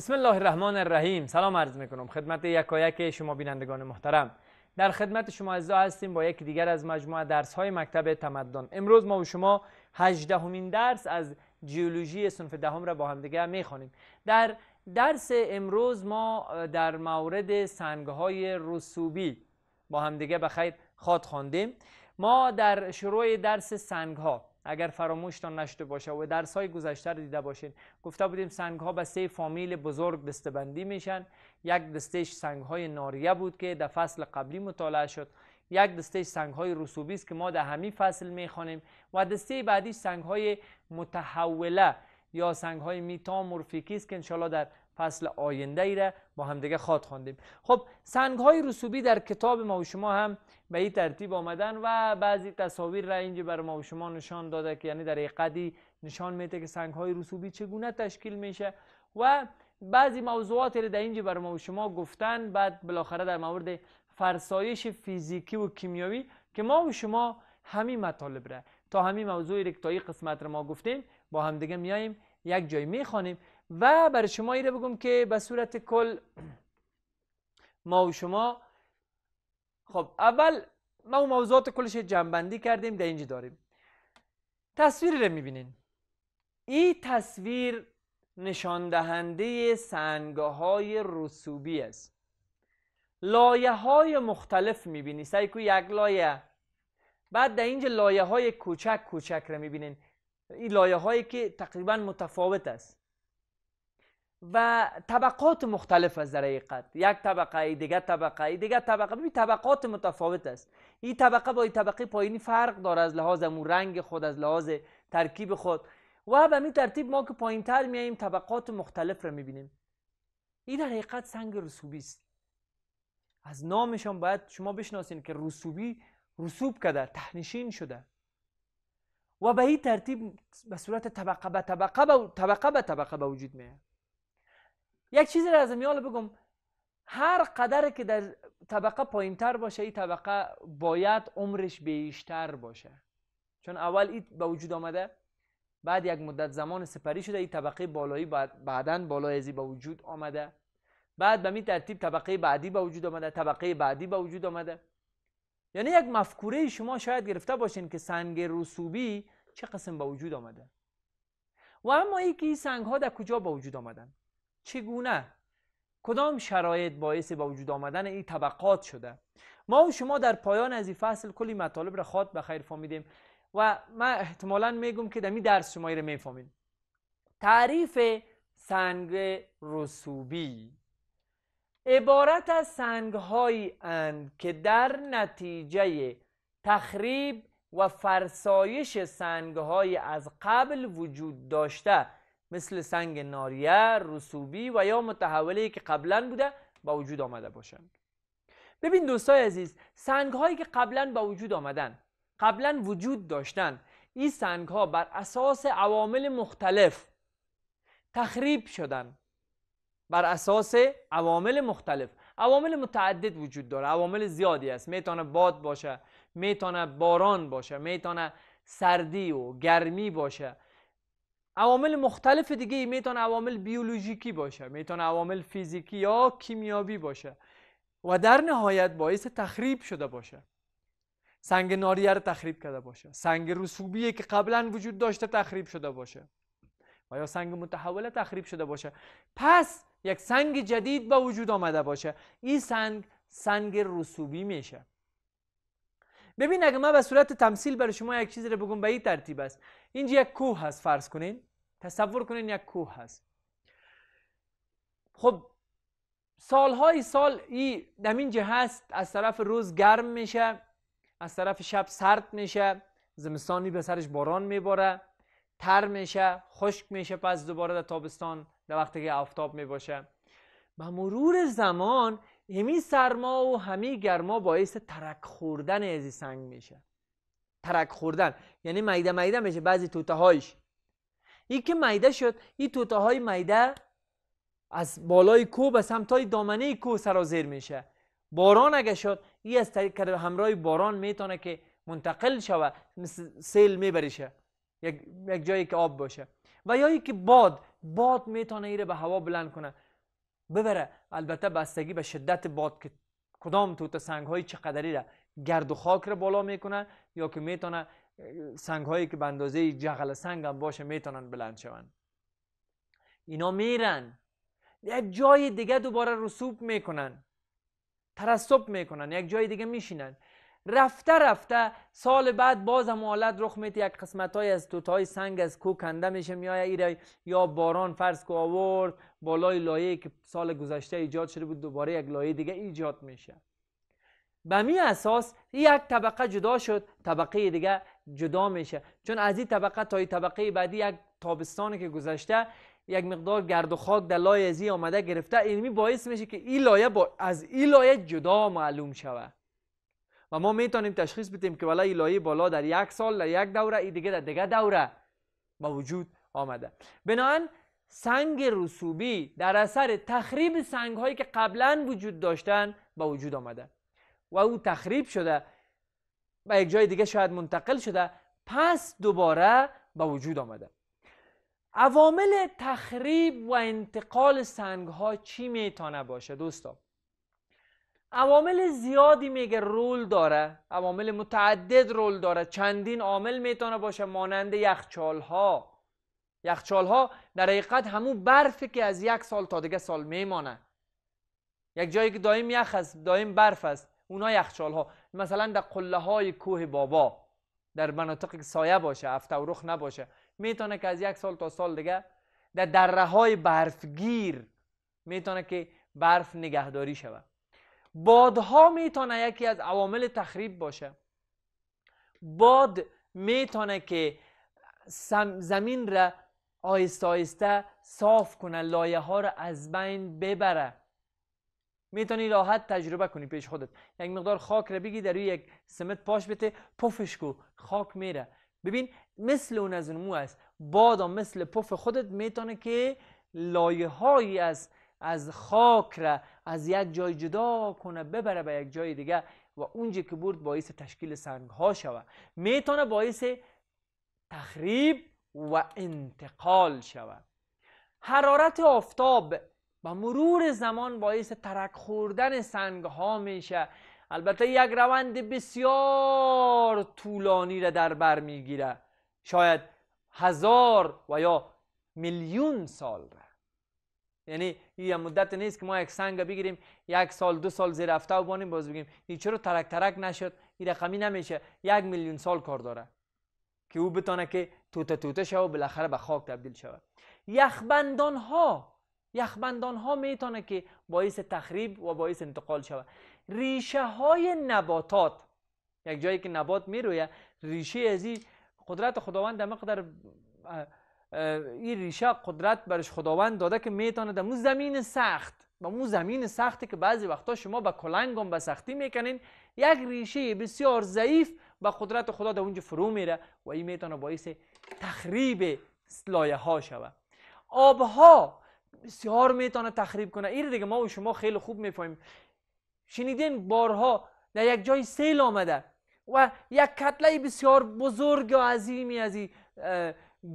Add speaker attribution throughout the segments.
Speaker 1: بسم الله الرحمن الرحیم سلام عرض میکنم خدمت یکایک شما بینندگان محترم در خدمت شما عزیزا هستیم با یک دیگر از مجموعه درس های مکتب تمدن امروز ما و شما هجدهمین درس از جیولوژی صنف دهم را با همدیگه میخوانیم در درس امروز ما در مورد سنگ های رسوبی با همدیگه بخیر خواد خواندیم ما در شروع درس سنگ ها اگر فراموشتان نشده باشه و درس های گذشته دیده باشین گفته بودیم سنگ ها به سه فامیل بزرگ دسته بندی میشن یک دستش سنگ های ناریه بود که در فصل قبلی مطالعه شد یک دسته سنگ های رسوبی است که ما در همین فصل میخوانیم و دسته بعدی سنگ های متحوله یا سنگ های میتامورفیکی است که انشالله در فصل آینده ای را با همدیگه خواد خواندیم خب سنگ های رسوبی در کتاب ما و شما هم به این ترتیب آمدن و بعضی تصاویر را اینجا بر ما و شما نشان داده که یعنی در قدی نشان میده که سنگ های رسوبی چگونه تشکیل میشه و بعضی موضوعات را در اینجا بر ما و شما گفتن بعد بالاخره در مورد فرسایش فیزیکی و کیمیایی که ما و شما همین مطالب را تا همین موضوعی را قسمت را ما گفتیم با همدیگه میاییم یک جای میخوانیم و برای شما ایره بگم که به صورت کل ما و شما خب اول ما موضوعات کلش جنبندی کردیم در اینجا داریم تصویر رو میبینین این تصویر نشان دهنده سنگه های رسوبی است لایه های مختلف میبینی سعی کو یک لایه بعد در اینجا لایه های کوچک کوچک رو میبینین این لایه هایی که تقریبا متفاوت است و طبقات مختلف از در حقیقت یک طبقه دیگه طبقه دیگه طبقه ببین طبقات متفاوت است این طبقه با این طبقه پایینی فرق داره از لحاظ امون رنگ خود از لحاظ ترکیب خود و به این ترتیب ما که پایین تر میاییم طبقات مختلف را میبینیم این در حقیقت سنگ رسوبی است از نامشان باید شما بشناسین که رسوبی رسوب کرده تهنشین شده و به این ترتیب به صورت طبقه به طبقه طبقه به طبقه به وجود میاد یک چیزی را از میال بگم هر قدر که در طبقه پایین تر باشه این طبقه باید عمرش بیشتر باشه چون اول این به وجود آمده بعد یک مدت زمان سپری شده این طبقه بالایی بعد بعدا بالای ازی به وجود آمده بعد به می ترتیب طبقه بعدی به وجود آمده طبقه بعدی به وجود آمده یعنی یک مفکوره شما شاید گرفته باشین که سنگ رسوبی چه قسم به وجود آمده و اما ای این سنگ ها در کجا به وجود آمدن چگونه کدام شرایط باعث با وجود آمدن این طبقات شده ما و شما در پایان از این فصل کلی مطالب را خاط به خیر فهمیدیم و من احتمالا میگم که دمی درس شما را میفهمید تعریف سنگ رسوبی عبارت از سنگ اند که در نتیجه تخریب و فرسایش سنگ های از قبل وجود داشته مثل سنگ ناریه رسوبی و یا متحولی که قبلا بوده با وجود آمده باشند ببین دوستای عزیز سنگ هایی که قبلا با وجود آمدن قبلا وجود داشتن این سنگ ها بر اساس عوامل مختلف تخریب شدن بر اساس عوامل مختلف عوامل متعدد وجود داره عوامل زیادی است میتونه باد باشه میتونه باران باشه میتونه سردی و گرمی باشه عوامل مختلف دیگه میتون عوامل بیولوژیکی باشه میتون عوامل فیزیکی یا کیمیابی باشه و در نهایت باعث تخریب شده باشه سنگ ناریه رو تخریب کرده باشه سنگ رسوبی که قبلا وجود داشته تخریب شده باشه و یا سنگ متحوله تخریب شده باشه پس یک سنگ جدید به وجود آمده باشه این سنگ سنگ رسوبی میشه ببین اگه من به صورت تمثیل برای شما یک چیزی رو بگم به این ترتیب است اینجا یک کوه هست فرض کنین تصور کنین یک کوه هست خب سالهای سال ای دمین جه هست از طرف روز گرم میشه از طرف شب سرد میشه زمستانی به سرش باران میباره تر میشه خشک میشه پس دوباره در تابستان در وقتی که آفتاب میباشه به مرور زمان همی سرما و همی گرما باعث ترک خوردن از سنگ میشه ترک خوردن یعنی میده میده میشه بعضی توته هایش ای که میده شد ای توته های میده از بالای کو به های دامنه کو سرازیر میشه باران اگه شد ای از طریق همراه باران میتونه که منتقل شوه مثل سیل میبریشه یک،, یک جایی که آب باشه و یا که باد باد میتونه ایره به هوا بلند کنه ببره البته بستگی به شدت باد که کدام توت سنگ های چقدری را گرد و خاک را بالا میکنه یا که میتونه سنگ هایی که به اندازه جغل سنگ هم باشه میتونن بلند شون اینا میرن یک جای دیگه دوباره رسوب میکنن ترسوب میکنن یک جای دیگه میشینن رفته رفته سال بعد باز هم حالت رخ میده یک قسمت های از توت های سنگ از کو کنده میشه یا باران فرض کو آورد بالای لایه که سال گذشته ایجاد شده بود دوباره یک لایه دیگه ایجاد میشه به می اساس یک طبقه جدا شد طبقه دیگه جدا میشه چون از این طبقه تا این طبقه بعدی یک تابستانی که گذشته یک مقدار گرد و خاک در لایه ازی آمده گرفته می باعث میشه که این لایه با از این لایه جدا معلوم شود و ما میتونیم تشخیص بدیم که ولی لایه بالا در یک سال در یک دوره این دیگه در دیگه دوره به وجود آمده بنابراین سنگ رسوبی در اثر تخریب سنگ هایی که قبلا وجود داشتن به وجود آمده و او تخریب شده به یک جای دیگه شاید منتقل شده پس دوباره به وجود آمده عوامل تخریب و انتقال سنگ ها چی میتانه باشه دوستا؟ عوامل زیادی میگه رول داره عوامل متعدد رول داره چندین عامل میتانه باشه مانند یخچال ها یخچال ها در حقیقت همون برفی که از یک سال تا دیگه سال میمانه یک جایی که دایم یخ است دایم برف است اونها یخچال ها مثلا در قله های کوه بابا در مناطق که سایه باشه هفته نباشه میتونه که از یک سال تا سال دیگه در دره های برفگیر میتونه که برف نگهداری شود بادها میتونه یکی از عوامل تخریب باشه باد میتونه که زمین را آیست آیسته صاف کنه لایه ها را از بین ببره میتونی راحت تجربه کنی پیش خودت یک مقدار خاک را بگی در روی یک سمت پاش بته پفش کو خاک میره ببین مثل اون از مو است بادا مثل پف خودت میتونه که لایه هایی از از خاک را از یک جای جدا کنه ببره به یک جای دیگه و اونجا که برد باعث تشکیل سنگ ها شوه میتونه باعث تخریب و انتقال شود حرارت آفتاب با مرور زمان باعث ترک خوردن سنگ ها میشه البته یک روند بسیار طولانی را در بر میگیره شاید هزار و یا میلیون سال را یعنی یه مدت نیست که ما یک سنگ بگیریم یک سال دو سال زیر هفته و بانیم باز بگیم این چرا ترک ترک نشد این رقمی نمیشه یک میلیون سال کار داره که او بتانه که توته توته شو و بالاخره به خاک تبدیل شود یخبندان ها یخبندان ها میتونه که باعث تخریب و باعث انتقال شود ریشه های نباتات یک جایی که نبات میرویه ریشه از این قدرت خداوند در مقدر این ریشه قدرت برش خداوند داده که میتونه در زمین سخت و مو زمین سختی که بعضی وقتا شما به کلنگ با به سختی میکنین یک ریشه بسیار ضعیف با قدرت خدا در اونجا فرو میره و این میتونه باعث تخریب لایه ها شود آبها بسیار میتونه تخریب کنه این دیگه ما و شما خیلی خوب میفهمیم شنیدین بارها در یک جای سیل آمده و یک کتله بسیار بزرگ و عظیمی از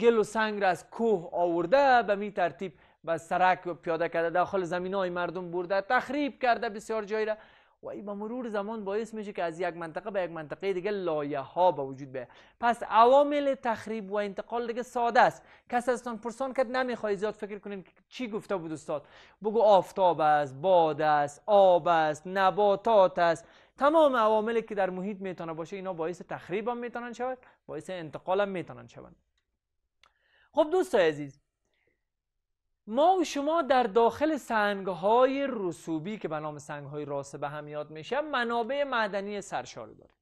Speaker 1: گل و سنگ را از کوه آورده به می ترتیب به سرک پیاده کرده داخل زمین های مردم برده تخریب کرده بسیار جایی را و این با مرور زمان باعث میشه که از یک منطقه به یک منطقه دیگه لایه ها به وجود بیاد پس عوامل تخریب و انتقال دیگه ساده است کس ازتان پرسان کرد نمیخوای زیاد فکر کنین چی گفته بود استاد بگو آفتاب است باد است آب است نباتات است تمام عواملی که در محیط میتونه باشه اینا باعث تخریب هم میتونن شود باعث انتقال هم میتونن شود خب دوستای عزیز ما و شما در داخل سنگ های رسوبی که به نام سنگ های راسه به هم یاد میشه منابع معدنی سرشار داریم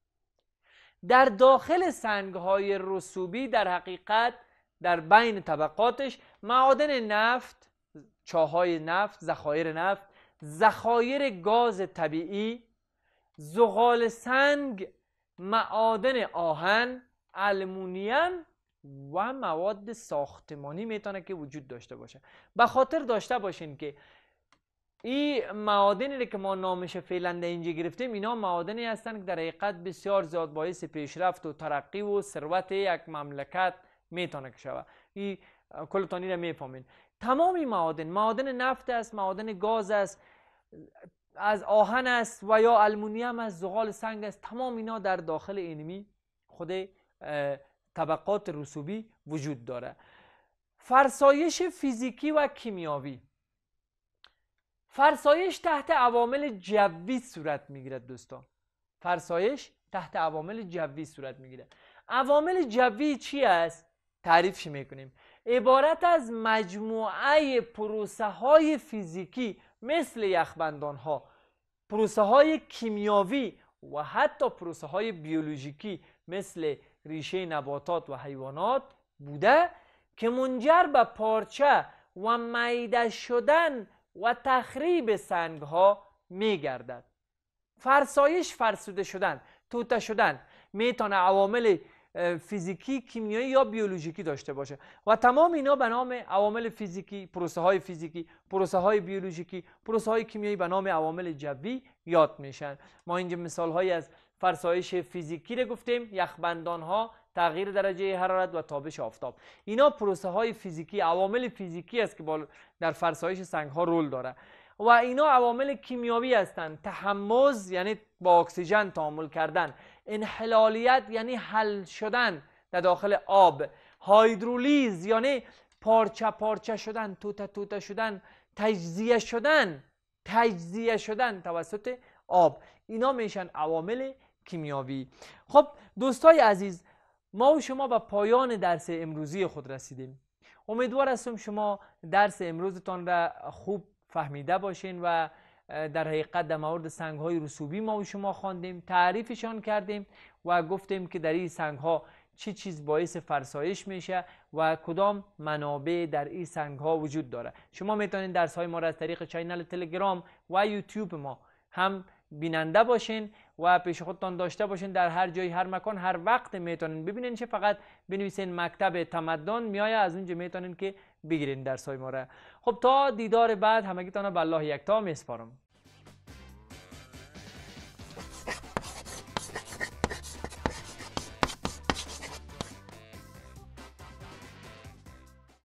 Speaker 1: در داخل سنگ های رسوبی در حقیقت در بین طبقاتش معادن نفت چاهای نفت ذخایر نفت ذخایر گاز طبیعی زغال سنگ معادن آهن المونیم و مواد ساختمانی میتونه که وجود داشته باشه به خاطر داشته باشین که این معادنی که ما نامش فعلا در اینجا گرفتیم اینا معادنی هستند که در حقیقت بسیار زیاد باعث پیشرفت و ترقی و ثروت یک مملکت میتونه که شود این کلتانی را میفهمین تمام این معادن معادن نفت است معادن گاز است از آهن است و یا المونیم از زغال سنگ است تمام اینا در داخل اینمی خود طبقات رسوبی وجود داره فرسایش فیزیکی و کیمیاوی فرسایش تحت عوامل جوی صورت میگیرد دوستان فرسایش تحت عوامل جوی صورت میگیرد عوامل جوی چی است تعریفش میکنیم عبارت از مجموعه پروسه های فیزیکی مثل یخبندان ها پروسه های کیمیاوی و حتی پروسه های بیولوژیکی مثل ریشه نباتات و حیوانات بوده که منجر به پارچه و میده شدن و تخریب سنگ ها می فرسایش فرسوده شدن توته شدن میتونه عوامل فیزیکی کیمیایی یا بیولوژیکی داشته باشه و تمام اینا به نام عوامل فیزیکی پروسه های فیزیکی پروسه های بیولوژیکی پروسه های کیمیایی به نام عوامل جوی یاد میشن ما اینجا مثال هایی از فرسایش فیزیکی رو گفتیم یخبندان ها تغییر درجه حرارت و تابش آفتاب اینا پروسه های فیزیکی عوامل فیزیکی است که در فرسایش سنگ ها رول داره و اینا عوامل کیمیاوی هستند تحمز یعنی با اکسیژن تعامل کردن انحلالیت یعنی حل شدن در داخل آب هایدرولیز یعنی پارچه پارچه شدن توته توته شدن تجزیه شدن تجزیه شدن توسط آب اینا میشن عوامل کیمیاوی خب دوستای عزیز ما و شما به پایان درس امروزی خود رسیدیم امیدوار هستم شما درس امروزتان را خوب فهمیده باشین و در حقیقت در مورد سنگ های رسوبی ما و شما خواندیم تعریفشان کردیم و گفتیم که در این سنگ ها چه چی چیز باعث فرسایش میشه و کدام منابع در این سنگ ها وجود داره شما میتونید درس های ما را از طریق چینل تلگرام و یوتیوب ما هم بیننده باشین و پیش خودتان داشته باشین در هر جایی هر مکان هر وقت میتونین ببینین چه فقط بنویسین مکتب تمدن میایه از اونجا میتونین که بگیرین درسای ما را خب تا دیدار بعد همگیتان به الله یکتا میسپارم